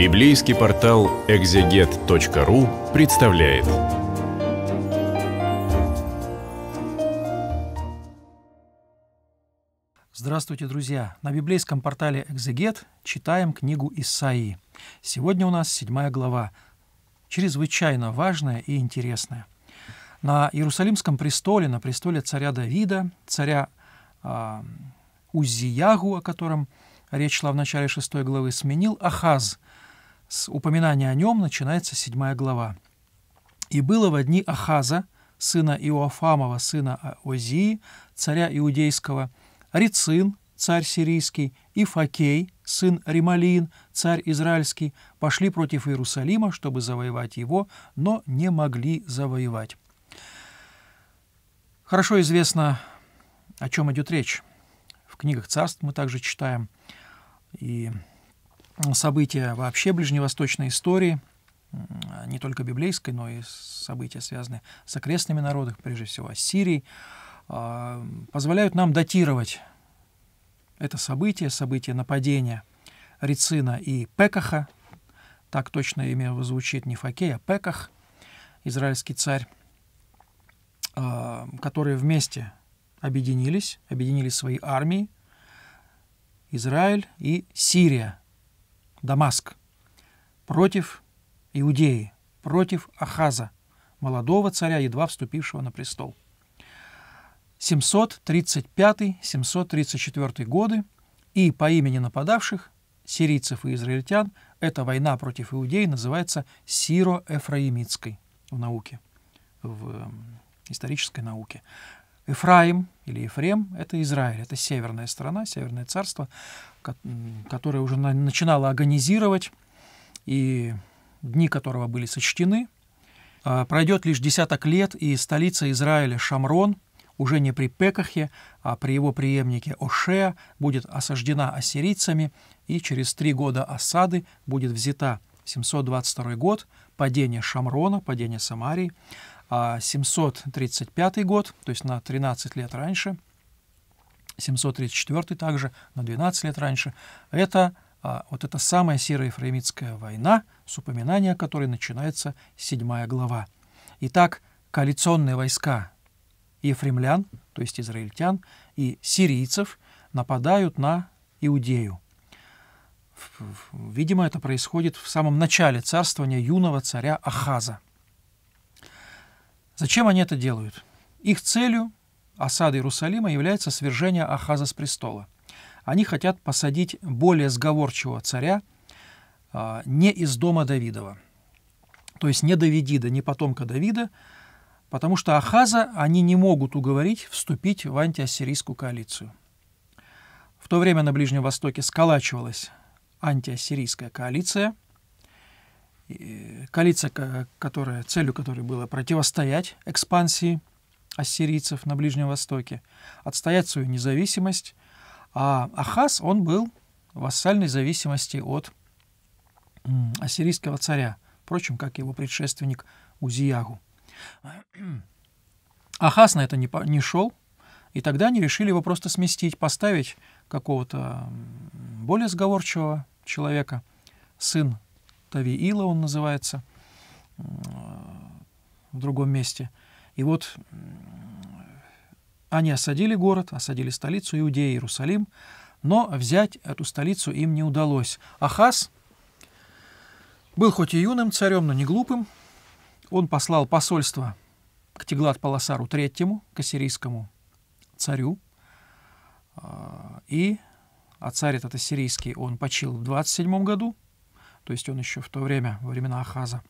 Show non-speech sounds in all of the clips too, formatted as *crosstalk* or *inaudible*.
Библейский портал экзегет.ру представляет. Здравствуйте, друзья! На библейском портале «Экзегет» читаем книгу Исаии. Сегодня у нас седьмая глава, чрезвычайно важная и интересная. На Иерусалимском престоле, на престоле царя Давида, царя э, Узиягу, о котором речь шла в начале шестой главы, сменил Ахаз – с упоминания о нем начинается седьмая глава. «И было в дни Ахаза, сына Иоафамова, сына Озии, царя Иудейского, Рицин, царь сирийский, и Факей, сын Рималин, царь израильский, пошли против Иерусалима, чтобы завоевать его, но не могли завоевать. Хорошо известно, о чем идет речь. В книгах царств мы также читаем и события вообще ближневосточной истории, не только библейской, но и события, связанные с окрестными народами, прежде всего с Сирией, а, позволяют нам датировать это событие, событие нападения Рицина и Пекаха, так точно имя его звучит не Факея, а Пеках, израильский царь, а, которые вместе объединились, объединили свои армии, Израиль и Сирия – Дамаск, против Иудеи, против Ахаза, молодого царя, едва вступившего на престол. 735-734 годы и по имени нападавших, сирийцев и израильтян, эта война против иудеи называется Сиро-Эфраимитской в науке, в исторической науке. Эфраим или Ефрем – это Израиль, это северная страна, северное царство которое уже на, начинало агонизировать, и дни которого были сочтены. А, пройдет лишь десяток лет, и столица Израиля Шамрон уже не при Пекахе, а при его преемнике Ошеа будет осаждена ассирийцами, и через три года осады будет взята 722 год, падение Шамрона, падение Самарии, а 735 год, то есть на 13 лет раньше – 734 также, на 12 лет раньше, это а, вот эта самая серо-ефраимитская война, с упоминания которой начинается 7 глава. Итак, коалиционные войска ефремлян, то есть израильтян, и сирийцев нападают на Иудею. Видимо, это происходит в самом начале царствования юного царя Ахаза. Зачем они это делают? Их целью осады Иерусалима является свержение Ахаза с престола. Они хотят посадить более сговорчивого царя а, не из дома Давидова, то есть не Давидида, не потомка Давида, потому что Ахаза они не могут уговорить вступить в антиассирийскую коалицию. В то время на Ближнем Востоке сколачивалась антиассирийская коалиция, коалиция, которая, целью которой было противостоять экспансии ассирийцев на Ближнем Востоке, отстоять свою независимость, а Ахаз, он был в вассальной зависимости от ассирийского царя, впрочем, как его предшественник Узиягу. Ахаз на это не, не шел, и тогда они решили его просто сместить, поставить какого-то более сговорчивого человека, сын Тавиила он называется, в другом месте – и вот они осадили город, осадили столицу Иудеи, Иерусалим, но взять эту столицу им не удалось. Ахаз был хоть и юным царем, но не глупым. Он послал посольство к Теглат-Паласару III, к ассирийскому царю. А, и, а царь этот ассирийский, он почил в 27 году, то есть он еще в то время, во времена Ахаза,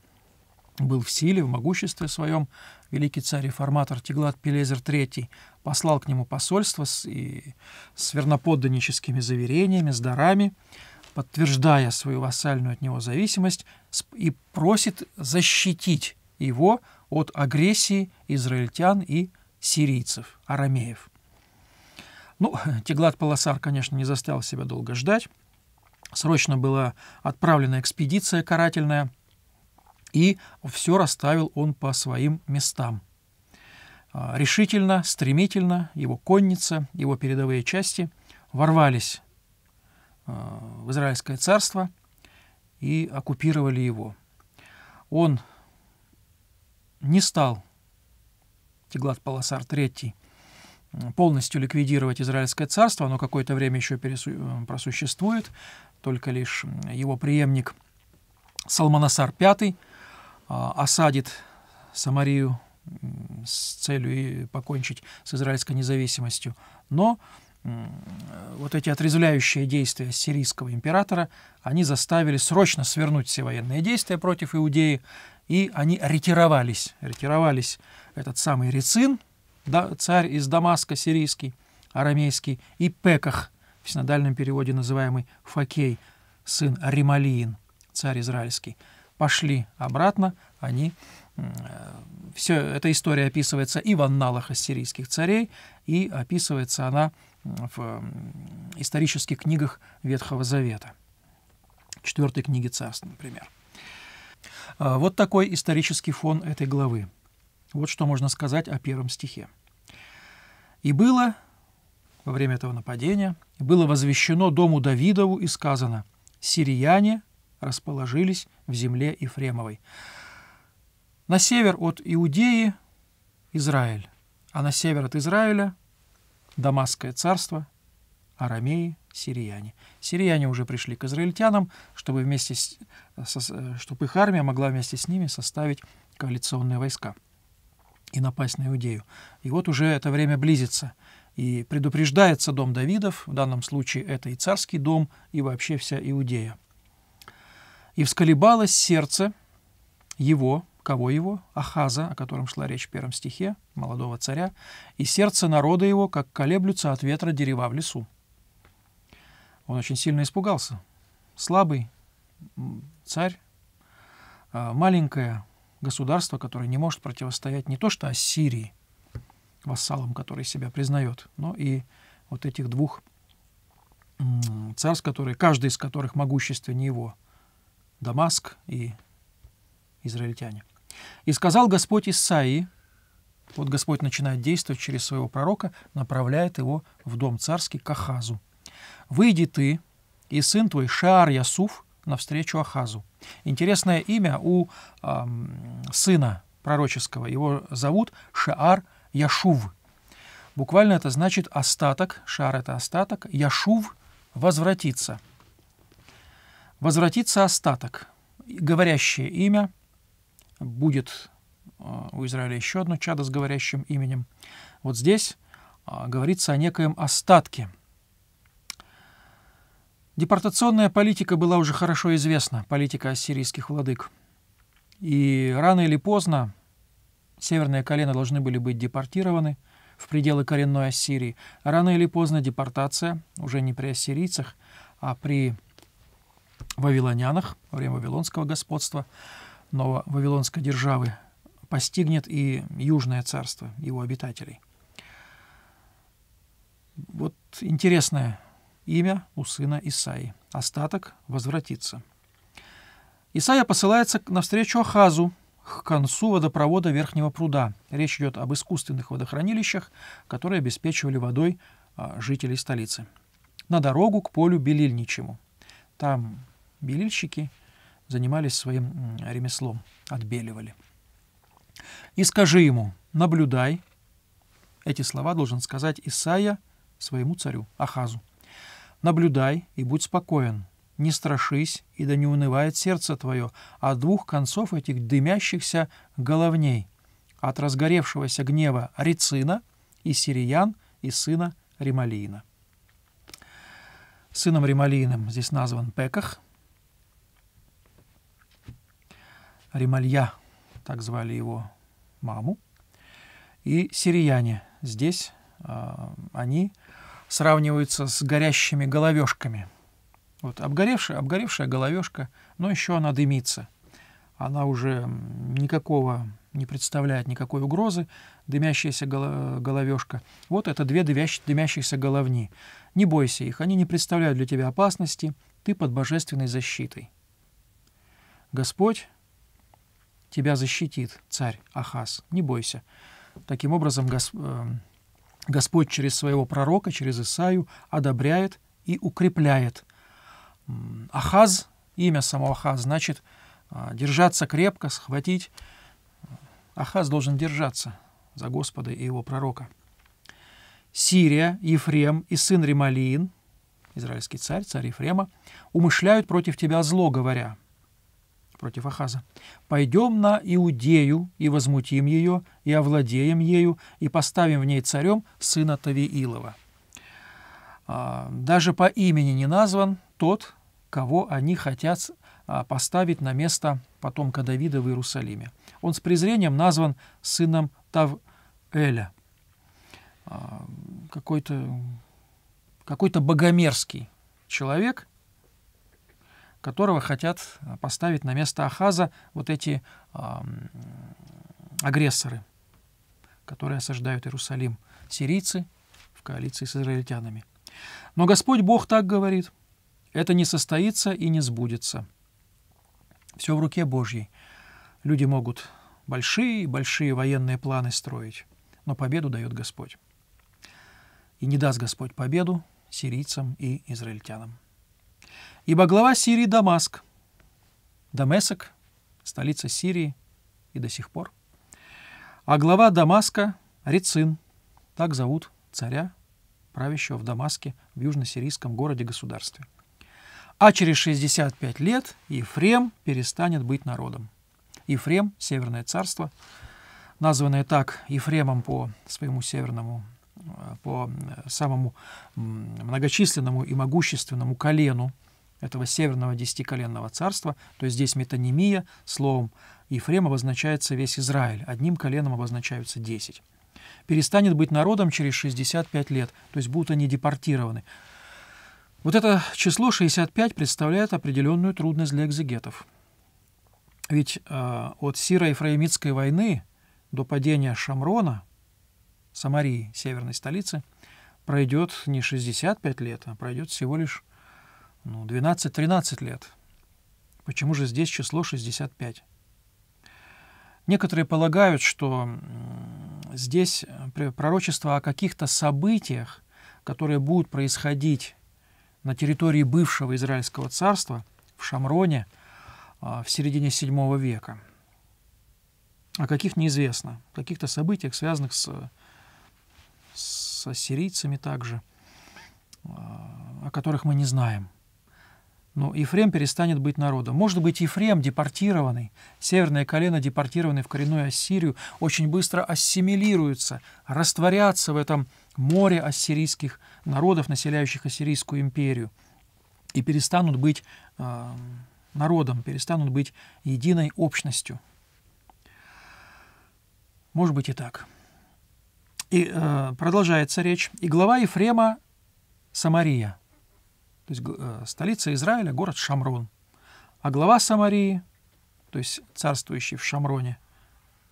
был в силе, в могуществе своем, великий царь-реформатор Теглат Пелезер III послал к нему посольство с, и, с верноподданническими заверениями, с дарами, подтверждая свою вассальную от него зависимость и просит защитить его от агрессии израильтян и сирийцев, арамеев. Ну, *laughs* Теглат Паласар, конечно, не заставил себя долго ждать. Срочно была отправлена экспедиция карательная – и все расставил он по своим местам. А, решительно, стремительно его конница, его передовые части ворвались а, в Израильское царство и оккупировали его. Он не стал, Теглат-Паласар III, полностью ликвидировать Израильское царство, оно какое-то время еще э, просуществует, только лишь его преемник Салманасар V – а, осадит Самарию с целью покончить с израильской независимостью. Но вот эти отрезвляющие действия сирийского императора, они заставили срочно свернуть все военные действия против Иудеи, и они ретировались. Ретировались этот самый Рецин, да, царь из Дамаска сирийский, арамейский, и Пеках, в синодальном переводе называемый Факей, сын Рималиин, царь израильский пошли обратно, они... Э, Все эта история описывается и в анналах ассирийских царей, и описывается она в исторических книгах Ветхого Завета, четвертой книге царств, например. А, вот такой исторический фон этой главы. Вот что можно сказать о первом стихе. «И было во время этого нападения, было возвещено дому Давидову и сказано, «Сирияне расположились в земле Ефремовой. На север от Иудеи – Израиль, а на север от Израиля – Дамасское царство, Арамеи, Сирияне. Сирияне уже пришли к израильтянам, чтобы, вместе с, со, чтобы их армия могла вместе с ними составить коалиционные войска и напасть на Иудею. И вот уже это время близится. И предупреждается дом Давидов, в данном случае это и царский дом, и вообще вся Иудея. И всколебалось сердце его, кого его, Ахаза, о котором шла речь в первом стихе, молодого царя, и сердце народа его, как колеблются от ветра дерева в лесу. Он очень сильно испугался. Слабый царь, а, маленькое государство, которое не может противостоять не то что Ассирии, вассалам, который себя признает, но и вот этих двух царств, которые, каждый из которых могущественнее его – Дамаск и израильтяне. «И сказал Господь Исаии, вот Господь начинает действовать через своего пророка, направляет его в дом царский к Ахазу. «Выйди ты и сын твой Шар Ясуф навстречу Ахазу». Интересное имя у э, сына пророческого. Его зовут Шаар Яшув. Буквально это значит остаток. Шар это остаток. Яшув – возвратиться – Возвратится остаток. Говорящее имя будет э, у Израиля еще одно чадо с говорящим именем. Вот здесь э, говорится о некоем остатке. Депортационная политика была уже хорошо известна, политика ассирийских владык. И рано или поздно северные колена должны были быть депортированы в пределы коренной Ассирии. Рано или поздно депортация, уже не при ассирийцах, а при вавилонянах во время вавилонского господства, но вавилонской державы, постигнет и Южное царство, его обитателей. Вот интересное имя у сына Исаи. Остаток возвратится. Исаия посылается навстречу Ахазу, к концу водопровода Верхнего пруда. Речь идет об искусственных водохранилищах, которые обеспечивали водой а, жителей столицы. На дорогу к полю Белильничему. Там Белильщики занимались своим ремеслом, отбеливали. «И скажи ему, наблюдай». Эти слова должен сказать Исаия своему царю Ахазу. «Наблюдай и будь спокоен, не страшись, и да не унывает сердце твое от двух концов этих дымящихся головней, от разгоревшегося гнева Рицина и Сириян и сына Ремалиина». Сыном Ремалииным здесь назван Пеках – Ремалья, так звали его маму, и сирияне. Здесь э, они сравниваются с горящими головешками. Вот обгоревшая, обгоревшая головешка, но еще она дымится. Она уже никакого не представляет никакой угрозы, дымящаяся головешка. Вот это две дымящ, дымящиеся головни. Не бойся их, они не представляют для тебя опасности, ты под божественной защитой. Господь тебя защитит царь Ахаз, не бойся. Таким образом, э, Господь через своего пророка, через Исаию, одобряет и укрепляет. Ахаз, имя самого Ахаз, значит э, держаться крепко, схватить. Ахаз должен держаться за Господа и его пророка. Сирия, Ефрем и сын Ремалиин, израильский царь, царь Ефрема, умышляют против тебя зло, говоря – против Ахаза. «Пойдем на Иудею и возмутим ее, и овладеем ею, и поставим в ней царем сына Тавиилова». А, Даже по имени не назван тот, кого они хотят а, поставить на место потомка Давида в Иерусалиме. Он с презрением назван сыном тав а, Какой-то какой, -то, какой -то богомерзкий человек, которого хотят э, поставить на место Ахаза вот эти э, агрессоры, которые осаждают Иерусалим, сирийцы в коалиции с израильтянами. Но Господь Бог так говорит, это не состоится и не сбудется. Все в руке Божьей. Люди могут большие-большие военные планы строить, но победу дает Господь. И не даст Господь победу сирийцам и израильтянам. Ибо глава Сирии Дамаск, Дамесок, столица Сирии и до сих пор. А глава Дамаска — Рецин, так зовут царя, правящего в Дамаске, в южносирийском городе-государстве. А через 65 лет Ефрем перестанет быть народом. Ефрем, Северное царство, названное так Ефремом по своему северному, э, по э, самому многочисленному и могущественному колену этого северного десятиколенного царства, то есть здесь метанимия, словом Ефрем обозначается весь Израиль, одним коленом обозначаются десять. Перестанет быть народом через 65 лет, то есть будут они депортированы. Вот это число 65 представляет определенную трудность для экзегетов. Ведь э, от Сиро-Ефраимитской войны до падения Шамрона, Самарии, северной столицы, пройдет не 65 лет, а пройдет всего лишь ну, 12-13 лет. Почему же здесь число 65? Некоторые полагают, что здесь э, пророчество о каких-то событиях, которые будут происходить на территории бывшего Израильского царства, в Шамроне, а, в середине VII века. О каких неизвестно, каких-то событиях, связанных с, с ассирийцами также, а, о которых мы не знаем ну, Ефрем перестанет быть народом. Может быть, Ефрем депортированный, северное колено депортированный в коренную Ассирию, очень быстро ассимилируется, растворятся в этом море ассирийских народов, населяющих Ассирийскую империю, и перестанут быть э, народом, перестанут быть единой общностью. Может быть и так. И э, продолжается речь. И глава Ефрема Самария – то есть э, столица Израиля – город Шамрон. А глава Самарии, то есть царствующий в Шамроне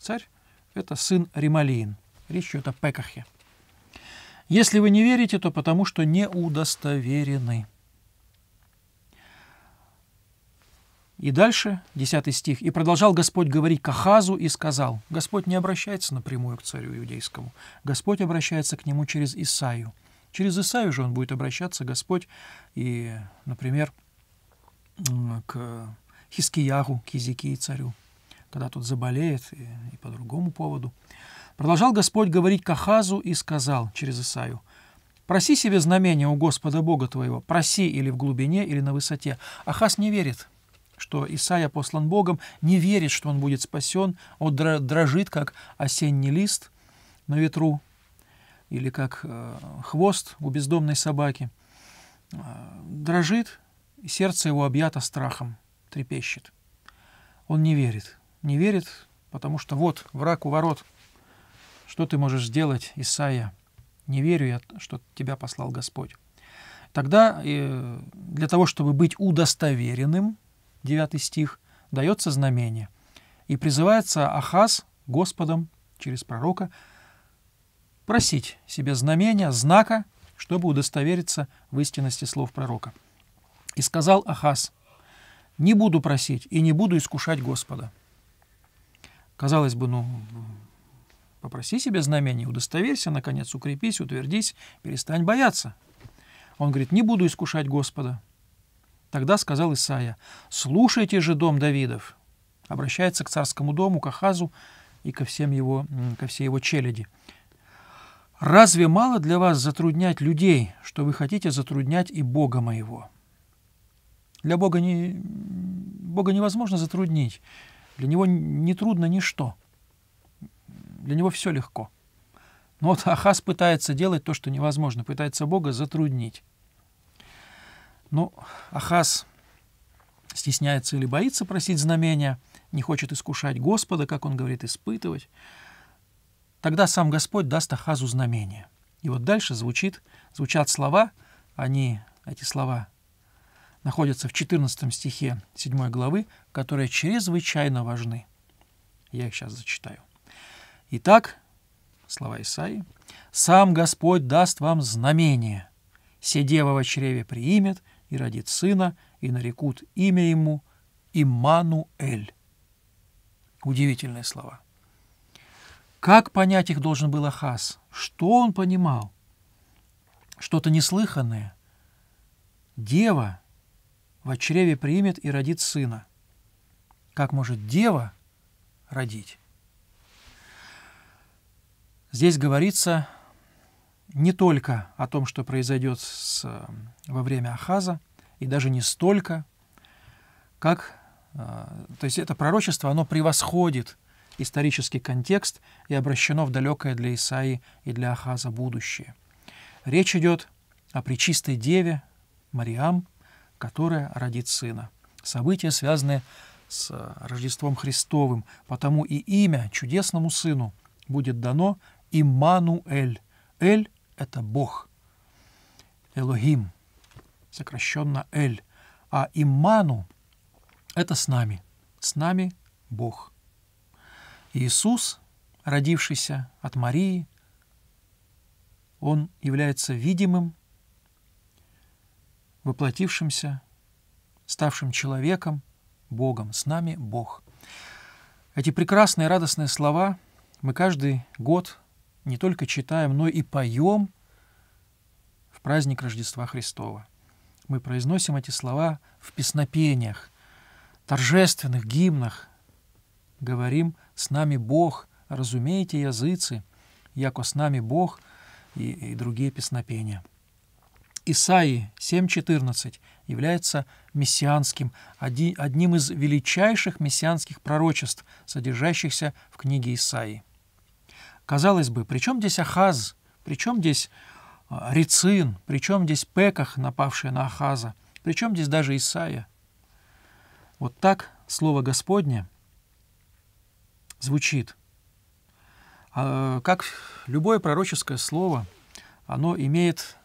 царь, это сын Рималиин. Речь идет о Пекахе. Если вы не верите, то потому что не удостоверены. И дальше, 10 стих. «И продолжал Господь говорить Кахазу и сказал». Господь не обращается напрямую к царю иудейскому. Господь обращается к нему через Исаию. Через Исаию же он будет обращаться, Господь, и, например, к Хискиягу, к и царю, когда тот заболеет и, и по другому поводу. Продолжал Господь говорить к Ахазу и сказал через Исаю: «Проси себе знамение у Господа Бога твоего, проси или в глубине, или на высоте». Ахаз не верит, что Исаия послан Богом, не верит, что он будет спасен, он дрожит, как осенний лист на ветру, или как э, хвост у бездомной собаки, э, дрожит, и сердце его объято страхом, трепещет. Он не верит. Не верит, потому что вот враг у ворот. Что ты можешь сделать, Исаия? Не верю я, что тебя послал Господь. Тогда э, для того, чтобы быть удостоверенным, 9 стих, дается знамение. И призывается Ахаз Господом через пророка просить себе знамения, знака, чтобы удостовериться в истинности слов пророка. И сказал Ахаз, «Не буду просить и не буду искушать Господа». Казалось бы, ну, попроси себе знамения, удостоверься, наконец, укрепись, утвердись, перестань бояться. Он говорит, не буду искушать Господа. Тогда сказал Исаия, слушайте же дом Давидов. Обращается к царскому дому, к Ахазу и ко, всем его, ко всей его челяди. Разве мало для вас затруднять людей, что вы хотите затруднять и Бога моего? Для Бога, не, Бога невозможно затруднить. Для Него не трудно ничто. Для Него все легко. Но вот Ахаз пытается делать то, что невозможно, пытается Бога затруднить. Но ну, Ахаз стесняется или боится просить знамения, не хочет искушать Господа, как он говорит, испытывать. Тогда сам Господь даст Ахазу знамение. И вот дальше звучит, звучат слова, они, эти слова, находятся в 14 стихе 7 главы, которые чрезвычайно важны. Я их сейчас зачитаю. Итак, слова Исаи, «Сам Господь даст вам знамение. Седева во чреве приимет и родит сына, и нарекут имя ему Имануэль». Удивительные слова – как понять их должен был Ахаз? Что он понимал? Что-то неслыханное. Дева в чреве примет и родит сына. Как может дева родить? Здесь говорится не только о том, что произойдет с, во время Ахаза, и даже не столько, как... Э, то есть это пророчество, оно превосходит исторический контекст и обращено в далекое для Исаи и для Ахаза будущее. Речь идет о причистой деве Мариам, которая родит сына. События связаны с э, Рождеством Христовым, потому и имя чудесному сыну будет дано Иммануэль. Эль – это Бог. Элохим, сокращенно Эль. А Имману – это с нами. С нами Бог. Иисус, родившийся от Марии, он является видимым, воплотившимся, ставшим человеком, Богом. С нами Бог. Эти прекрасные радостные слова мы каждый год не только читаем, но и поем в праздник Рождества Христова. Мы произносим эти слова в песнопениях, торжественных гимнах, говорим – с нами Бог, разумейте языцы, яко с нами Бог и, и другие песнопения. Исаи 7.14 является мессианским, одним из величайших мессианских пророчеств, содержащихся в книге Исаи. Казалось бы, при чем здесь Ахаз, при чем здесь а, Рицин, при чем здесь Пеках, напавшие на Ахаза, при чем здесь даже Исаия? Вот так Слово Господне – звучит. А, как любое пророческое слово, оно имеет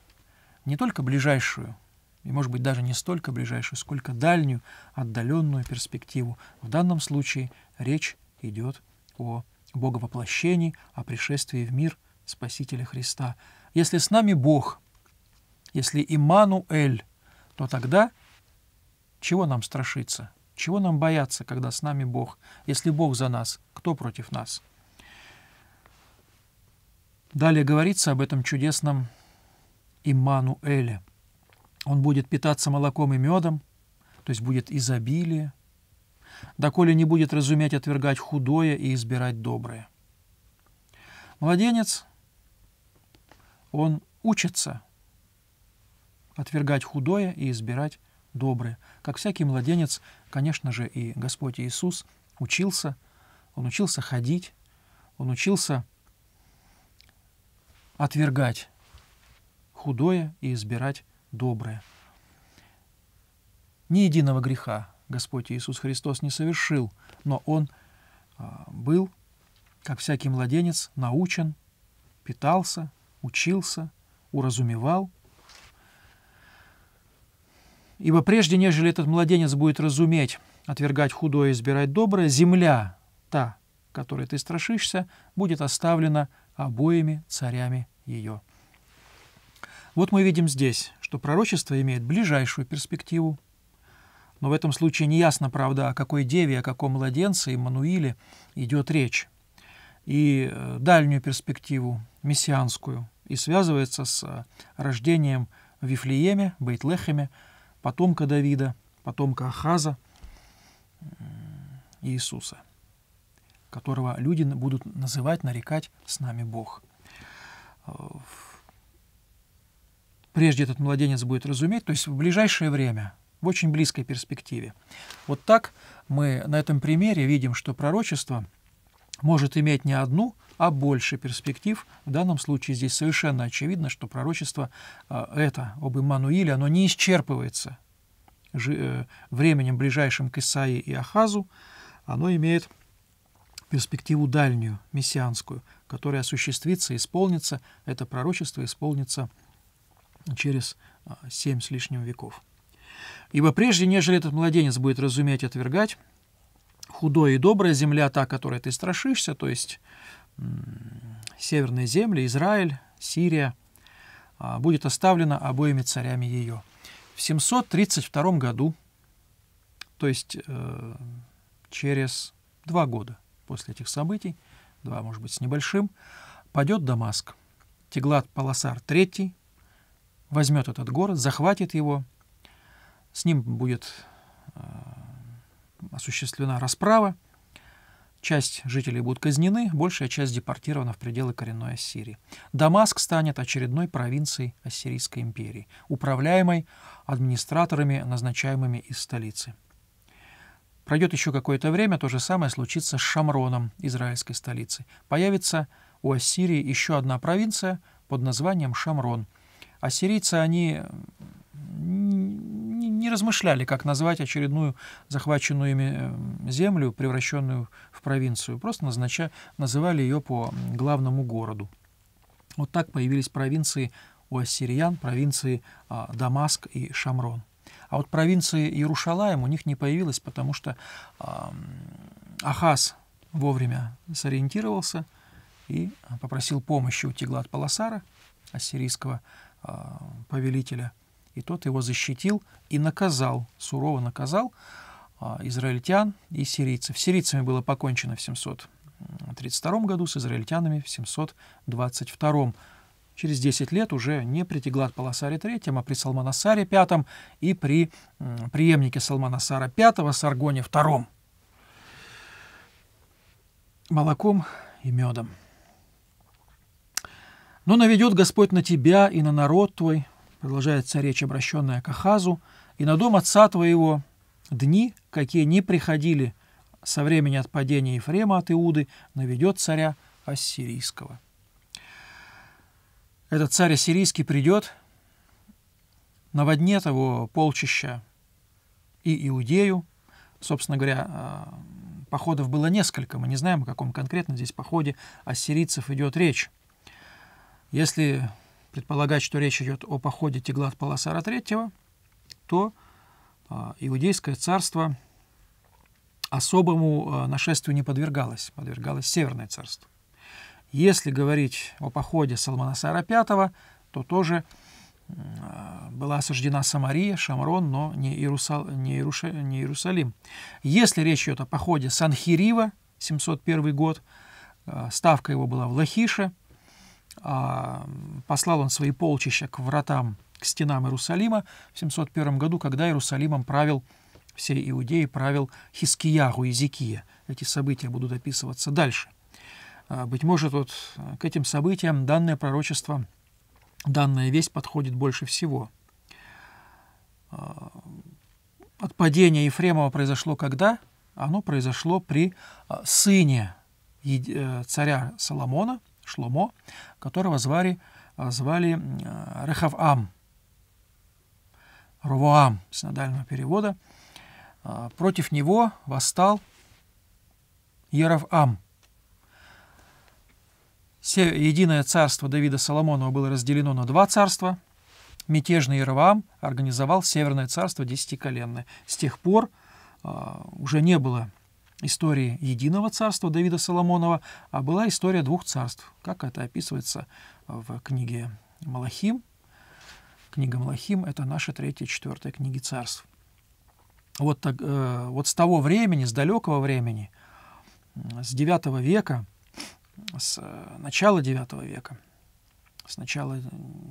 не только ближайшую, и, может быть, даже не столько ближайшую, сколько дальнюю, отдаленную перспективу. В данном случае речь идет о Боговоплощении, о пришествии в мир Спасителя Христа. Если с нами Бог, если Имануэль, то тогда чего нам страшиться? Чего нам бояться, когда с нами Бог? Если Бог за нас, кто против нас? Далее говорится об этом чудесном Иммануэле. Он будет питаться молоком и медом, то есть будет изобилие, доколе не будет разуметь отвергать худое и избирать доброе. Младенец, он учится отвергать худое и избирать добрые. Как всякий младенец, конечно же, и Господь Иисус учился, Он учился ходить, Он учился отвергать худое и избирать доброе. Ни единого греха Господь Иисус Христос не совершил, но Он а, был, как всякий младенец, научен, питался, учился, уразумевал – Ибо прежде, нежели этот младенец будет разуметь, отвергать худое и избирать доброе, земля, та, которой ты страшишься, будет оставлена обоими царями ее. Вот мы видим здесь, что пророчество имеет ближайшую перспективу. Но в этом случае неясно, правда, о какой деве, о каком младенце Иммануиле идет речь. И э, дальнюю перспективу, мессианскую, и связывается с э, рождением в Вифлееме, Бейтлехеме, потомка Давида, потомка Ахаза, э, Иисуса, которого люди будут называть, нарекать «с нами Бог». Э, прежде этот младенец будет разуметь, то есть в ближайшее время, в очень близкой перспективе. Вот так мы на этом примере видим, что пророчество – может иметь не одну, а больше перспектив. В данном случае здесь совершенно очевидно, что пророчество а, это об Иммануиле, оно не исчерпывается э, временем ближайшим к Исаии и Ахазу, оно имеет перспективу дальнюю, мессианскую, которая осуществится, исполнится, это пророчество исполнится через а, семь с лишним веков. Ибо прежде, нежели этот младенец будет разуметь и отвергать, худое и доброе, земля та, которой ты страшишься, то есть северные земли, Израиль, Сирия, а, будет оставлена обоими царями ее. В 732 году, то есть э, через два года после этих событий, два, может быть, с небольшим, падет Дамаск. Теглат Паласар III возьмет этот город, захватит его, с ним будет а, осуществлена расправа, часть жителей будут казнены, большая часть депортирована в пределы коренной Ассирии. Дамаск станет очередной провинцией Ассирийской империи, управляемой администраторами, назначаемыми из столицы. Пройдет еще какое-то время, то же самое случится с Шамроном, израильской столицей. Появится у Ассирии еще одна провинция под названием Шамрон. Ассирийцы, они не размышляли, как назвать очередную захваченную ими эм, землю, превращенную в провинцию. Просто назнача, называли ее по главному городу. Вот так появились провинции у ассириян, провинции а, Дамаск и Шамрон. А вот провинции Иерушалаем у них не появилось, потому что а, Ахаз вовремя сориентировался и попросил помощи у Теглат-Паласара, ассирийского а, повелителя – и тот его защитил и наказал, сурово наказал а, израильтян и сирийцев. сирийцами было покончено в 732 году, с израильтянами в 722. Через 10 лет уже не при Теглат-Паласаре III, а при Салманасаре V и при преемнике Салманасара V Саргоне II. Молоком и медом. «Но наведет Господь на тебя и на народ твой, продолжается речь, обращенная к Ахазу, и на дом отца твоего дни, какие не приходили со времени отпадения падения Ефрема от Иуды, наведет царя Ассирийского. Этот царь Ассирийский придет, на водне того полчища и Иудею. Собственно говоря, э, походов было несколько, мы не знаем, о каком конкретно здесь походе ассирийцев идет речь. Если предполагать, что речь идет о походе Теглат-Паласара III, то а, Иудейское царство особому а, нашествию не подвергалось, подвергалось Северное царство. Если говорить о походе Салманасара V, то тоже а, была осуждена Самария, Шамрон, но не, Иерусал, не, Иеруша, не Иерусалим. Если речь идет о походе Санхирива, 701 год, ставка его была в Лахише – а, послал он свои полчища к вратам, к стенам Иерусалима в 701 году, когда Иерусалимом правил всей Иудеи, правил Хискиягу, и Изикия. Эти события будут описываться дальше. А, быть может, вот э, к этим событиям данное пророчество, данная весть подходит больше всего. А, Отпадение Ефремова произошло когда? Оно произошло при сыне э, царя Соломона – Шломо, которого звали, э, звали э, Рехавам, Ровоам с перевода. Э, против него восстал Еравам. Единое царство Давида Соломонова было разделено на два царства. Мятежный Еравам организовал Северное царство Десятиколенное. С тех пор уже не было истории единого царства Давида Соломонова, а была история двух царств, как это описывается в книге Малахим. Книга Малахим — это наша третья четвертая книги царств. Вот, так, э, вот с того времени, с далекого времени, с IX века, с э, начала IX века, с начала,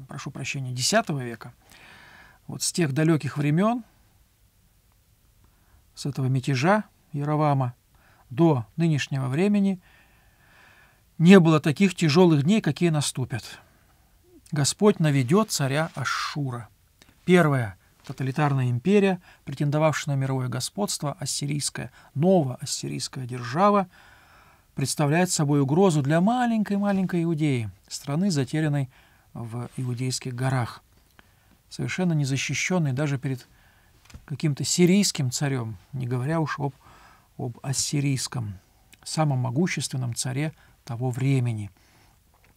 прошу прощения, X века, вот с тех далеких времен, с этого мятежа Яровама, до нынешнего времени не было таких тяжелых дней, какие наступят. Господь наведет царя Ашшура. Первая Тоталитарная империя, претендовавшая на мировое господство, ассирийская, новая ассирийская держава, представляет собой угрозу для маленькой-маленькой Иудеи, страны, затерянной в Иудейских горах, совершенно незащищенной даже перед каким-то сирийским царем, не говоря уж об об ассирийском, самом могущественном царе того времени.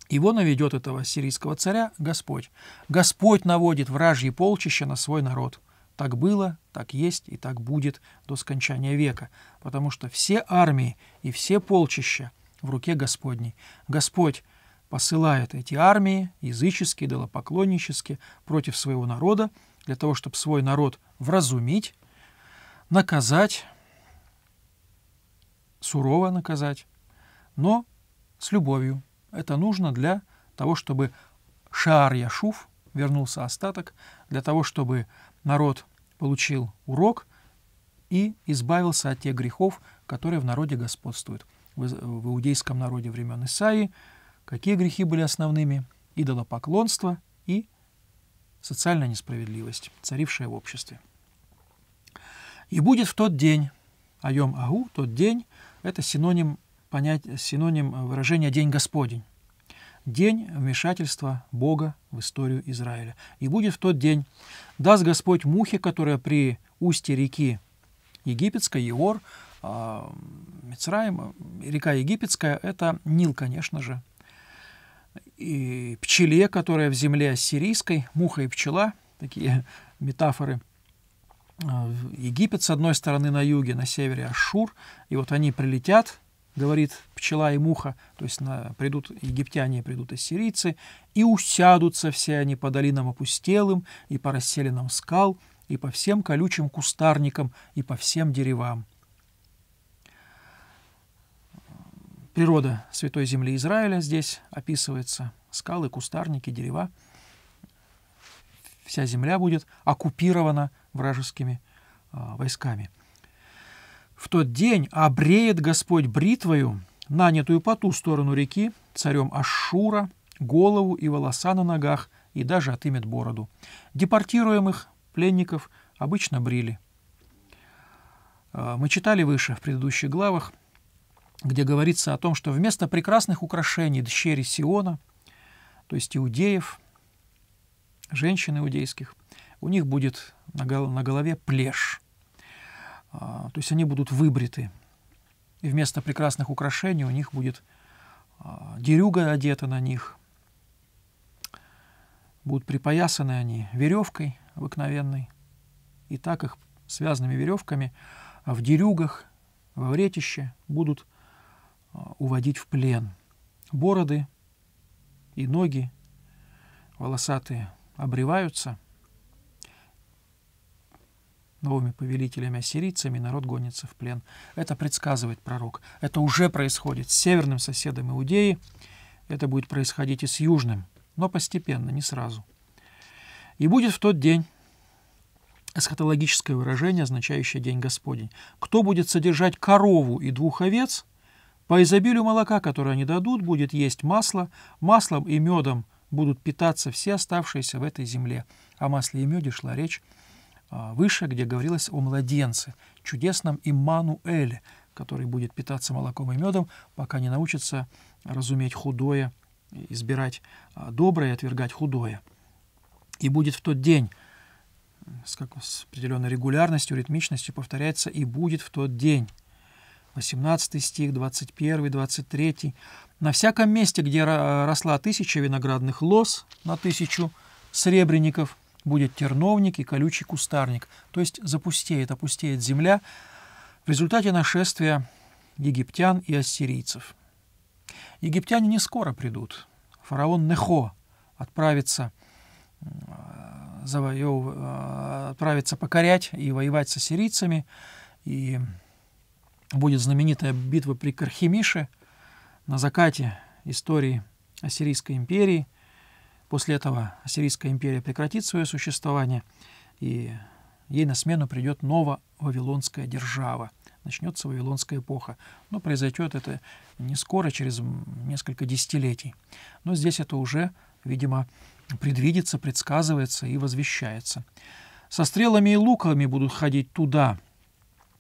Его наведет этого ассирийского царя Господь. Господь наводит вражье полчища на свой народ. Так было, так есть и так будет до скончания века, потому что все армии и все полчища в руке Господней. Господь посылает эти армии, языческие, долопоклоннические, против своего народа, для того, чтобы свой народ вразумить, наказать, сурово наказать, но с любовью. Это нужно для того, чтобы шар Яшув, вернулся остаток, для того, чтобы народ получил урок и избавился от тех грехов, которые в народе господствуют. В, иудейском народе времен Исаии какие грехи были основными? Идолопоклонство и социальная несправедливость, царившая в обществе. «И будет в тот день, Айом Агу, тот день, это синоним, понять, синоним э, выражения «день Господень». День вмешательства Бога в историю Израиля. И будет в тот день «даст Господь мухе, которая при устье реки Египетской, Еор, а, э, Мицраим, река Египетская, это Нил, конечно же, и пчеле, которая в земле Сирийской, муха и пчела, такие *laughs* метафоры – Э, Египет с одной стороны на юге, на севере Ашур, и вот они прилетят, говорит пчела и муха, то есть на, придут египтяне, придут ассирийцы, и усядутся все они по долинам опустелым и по расселенным скал, и по всем колючим кустарникам, и по всем деревам. Природа Святой Земли Израиля здесь описывается, скалы, кустарники, дерева. Вся земля будет оккупирована вражескими а, войсками. В тот день обреет Господь бритвою, нанятую по ту сторону реки, царем Ашура, голову и волоса на ногах, и даже отымет бороду. Депортируемых пленников обычно брили. А, мы читали выше в предыдущих главах, где говорится о том, что вместо прекрасных украшений дщери Сиона, то есть иудеев, женщин иудейских, у них будет на, голове плешь. А, то есть они будут выбриты. И вместо прекрасных украшений у них будет а, дерюга одета на них. Будут припоясаны они веревкой обыкновенной. И так их связанными веревками в дерюгах, во вретище будут а, уводить в плен. Бороды и ноги волосатые обреваются – новыми повелителями-ассирийцами, народ гонится в плен. Это предсказывает пророк. Это уже происходит с северным соседом Иудеи, это будет происходить и с южным, но постепенно, не сразу. И будет в тот день эсхатологическое выражение, означающее «день Господень». Кто будет содержать корову и двух овец, по изобилию молока, которое они дадут, будет есть масло, маслом и медом будут питаться все оставшиеся в этой земле. О масле и меде шла речь а, выше, где говорилось о младенце, чудесном Иммануэле, который будет питаться молоком и медом, пока не научится разуметь худое, избирать а, доброе и отвергать худое. И будет в тот день, с, как, с определенной регулярностью, ритмичностью повторяется «и будет в тот день». 18 стих, 21, 23. «На всяком месте, где росла тысяча виноградных лоз на тысячу сребреников – будет терновник и колючий кустарник, то есть запустеет, опустеет земля в результате нашествия египтян и ассирийцев. Египтяне не скоро придут. Фараон Нехо отправится э, завоев... Э, отправится покорять и воевать с ассирийцами, и будет знаменитая битва при Кархимише на закате истории Ассирийской империи – После этого Ассирийская империя прекратит свое существование, и ей на смену придет ново-вавилонская держава. Начнется Вавилонская эпоха. Но произойдет это не скоро, через несколько десятилетий. Но здесь это уже, видимо, предвидится, предсказывается и возвещается. Со стрелами и луками будут ходить туда,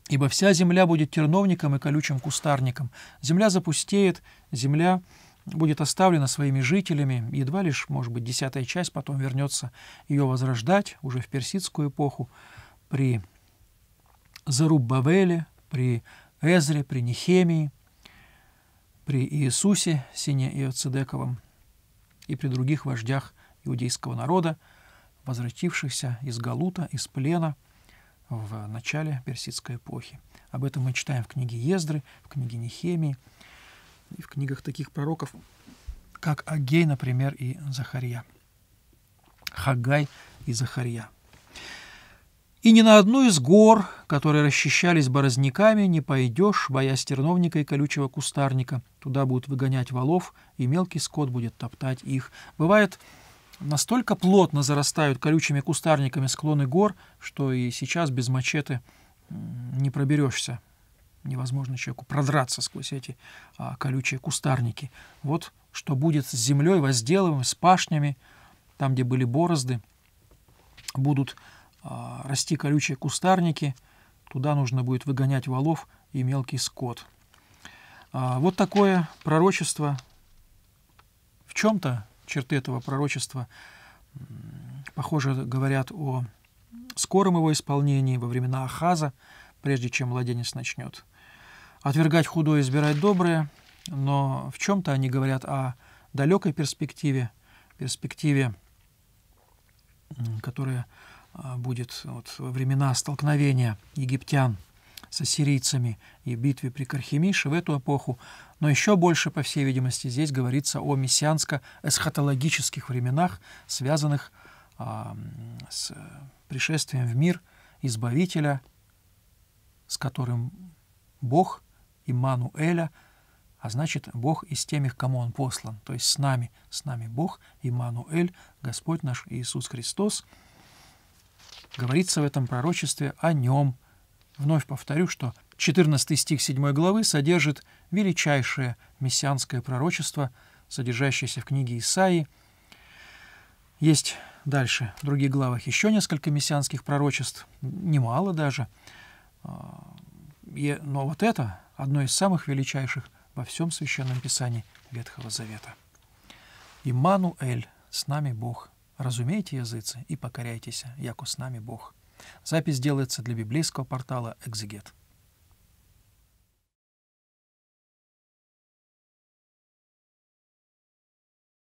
ибо вся земля будет терновником и колючим кустарником. Земля запустеет, земля будет оставлена своими жителями, едва лишь, может быть, десятая часть потом вернется ее возрождать уже в персидскую эпоху при Заруббавеле, при Эзре, при Нехемии, при Иисусе Сине Иоцедековом и при других вождях иудейского народа, возвратившихся из Галута, из плена в начале персидской эпохи. Об этом мы читаем в книге Ездры, в книге Нехемии, и в книгах таких пророков, как Агей, например, и Захарья. Хагай и Захарья. И ни на одну из гор, которые расчищались борозняками, не пойдешь, боясь терновника и колючего кустарника. Туда будут выгонять валов, и мелкий скот будет топтать их. Бывает, настолько плотно зарастают колючими кустарниками склоны гор, что и сейчас без мачете не проберешься невозможно человеку продраться сквозь эти а, колючие кустарники. Вот что будет с землей, возделываем, с пашнями, там, где были борозды, будут а, расти колючие кустарники, туда нужно будет выгонять валов и мелкий скот. А, вот такое пророчество. В чем-то черты этого пророчества, похоже, говорят о скором его исполнении во времена Ахаза, прежде чем младенец начнет отвергать худое, избирать доброе, но в чем-то они говорят о далекой перспективе, перспективе, которая а, будет вот, во времена столкновения египтян с ассирийцами и битве при Кархимише в эту эпоху, но еще больше, по всей видимости, здесь говорится о мессианско-эсхатологических временах, связанных а, с пришествием в мир Избавителя, с которым Бог Имануэля, а значит, Бог из теми, кому Он послан, то есть с нами, с нами Бог, Имануэль, Господь наш Иисус Христос. Говорится в этом пророчестве о Нем. Вновь повторю, что 14 стих 7 главы содержит величайшее мессианское пророчество, содержащееся в книге Исаии. Есть дальше в других главах еще несколько мессианских пророчеств, немало даже. А, но вот это одно из самых величайших во всем Священном Писании Ветхого Завета. «Имануэль, с нами Бог. Разумейте языцы и покоряйтесь, яко с нами Бог». Запись делается для библейского портала «Экзегет».